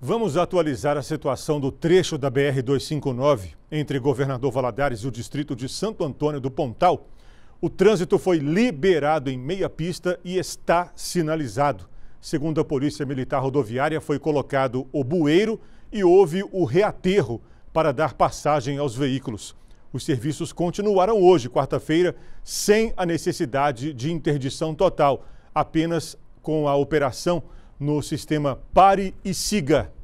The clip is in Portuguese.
Vamos atualizar a situação do trecho da BR-259 entre Governador Valadares e o distrito de Santo Antônio do Pontal. O trânsito foi liberado em meia pista e está sinalizado. Segundo a Polícia Militar Rodoviária, foi colocado o bueiro e houve o reaterro para dar passagem aos veículos. Os serviços continuaram hoje, quarta-feira, sem a necessidade de interdição total, apenas com a operação no sistema pare e siga.